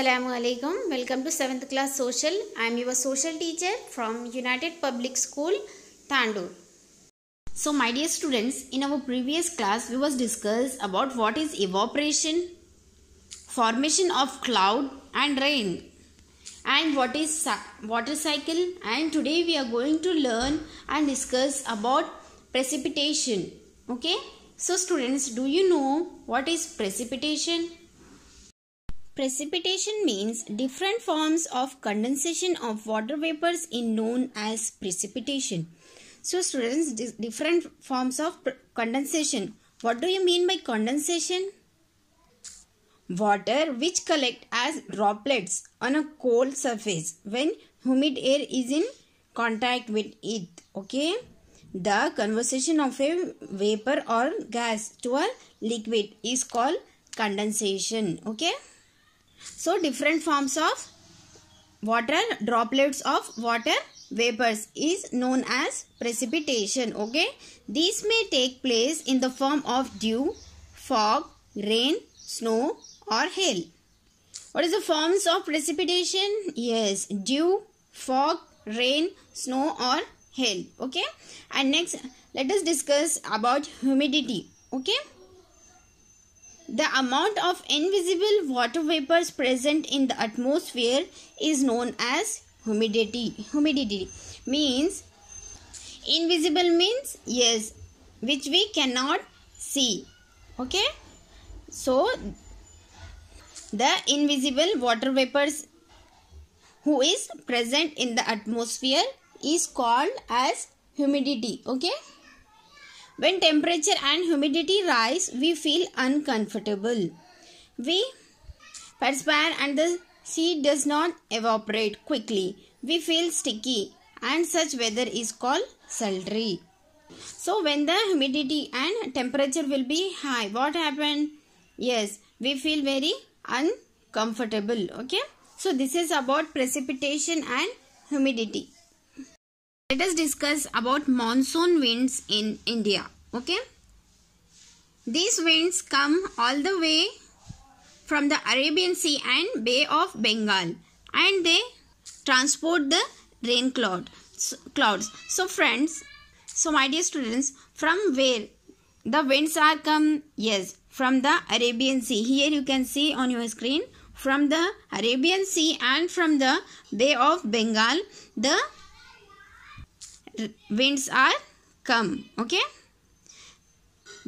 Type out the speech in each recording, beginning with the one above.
Assalamu alaikum. Welcome to 7th class social. I am your social teacher from United Public School, Tandur. So my dear students, in our previous class we was discussed about what is evaporation, formation of cloud and rain and what is water cycle and today we are going to learn and discuss about precipitation. Okay? So students, do you know what is precipitation? Precipitation means different forms of condensation of water vapors in known as precipitation. So students, different forms of condensation. What do you mean by condensation? Water which collect as droplets on a cold surface when humid air is in contact with it. Okay. The conversion of a vapor or gas to a liquid is called condensation. Okay. So different forms of water droplets of water vapors is known as precipitation okay these may take place in the form of dew fog rain snow or hail what is the forms of precipitation yes dew fog rain snow or hail okay and next let us discuss about humidity okay the amount of invisible water vapors present in the atmosphere is known as humidity. Humidity means invisible means yes, which we cannot see. Okay, so the invisible water vapors who is present in the atmosphere is called as humidity. Okay. When temperature and humidity rise, we feel uncomfortable. We perspire and the sea does not evaporate quickly. We feel sticky and such weather is called sultry. So when the humidity and temperature will be high, what happen? Yes, we feel very uncomfortable. Okay. So this is about precipitation and humidity let us discuss about monsoon winds in India. Okay. These winds come all the way from the Arabian Sea and Bay of Bengal and they transport the rain cloud, so, clouds. So friends, so my dear students, from where the winds are come? Yes, from the Arabian Sea. Here you can see on your screen from the Arabian Sea and from the Bay of Bengal the winds are come okay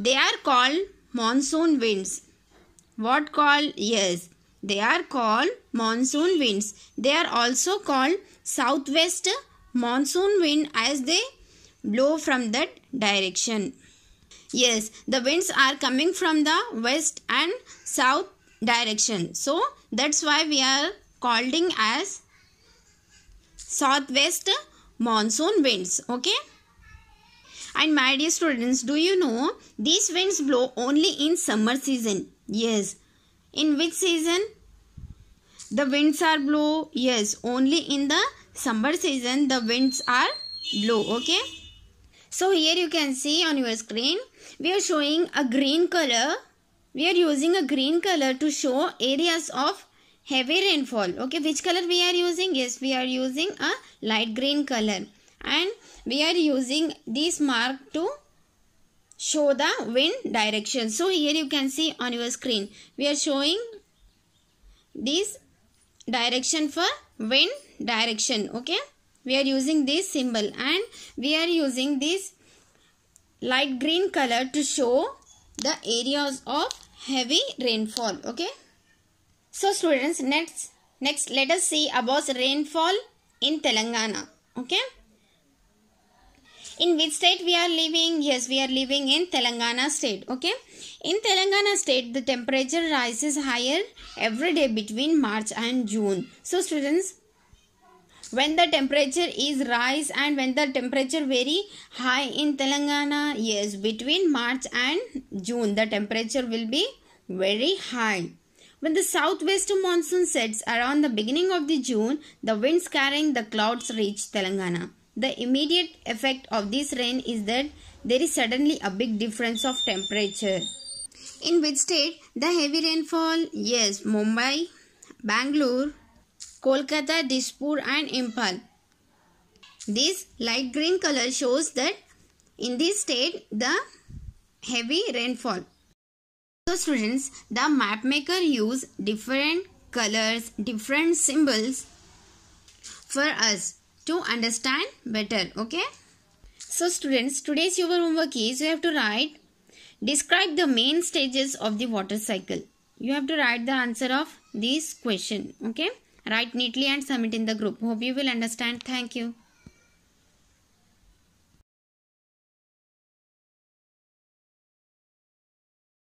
they are called monsoon winds what called yes they are called monsoon winds they are also called southwest monsoon wind as they blow from that direction yes the winds are coming from the west and south direction so that's why we are calling as southwest monsoon winds okay and my dear students do you know these winds blow only in summer season yes in which season the winds are blow yes only in the summer season the winds are blow okay so here you can see on your screen we are showing a green color we are using a green color to show areas of heavy rainfall okay which color we are using yes we are using a light green color and we are using this mark to show the wind direction so here you can see on your screen we are showing this direction for wind direction okay we are using this symbol and we are using this light green color to show the areas of heavy rainfall okay so students, next, next let us see about rainfall in Telangana. Okay. In which state we are living? Yes, we are living in Telangana state. Okay. In Telangana state, the temperature rises higher every day between March and June. So students, when the temperature is rise and when the temperature very high in Telangana, yes, between March and June, the temperature will be very high. When the southwest monsoon sets around the beginning of the June, the winds carrying the clouds reach Telangana. The immediate effect of this rain is that there is suddenly a big difference of temperature. In which state the heavy rainfall? Yes, Mumbai, Bangalore, Kolkata, Dispur and Impal. This light green color shows that in this state the heavy rainfall. So students, the map maker use different colors, different symbols for us to understand better. Okay. So students, today's your homework is you have to write, describe the main stages of the water cycle. You have to write the answer of this question. Okay. Write neatly and submit in the group. Hope you will understand. Thank you.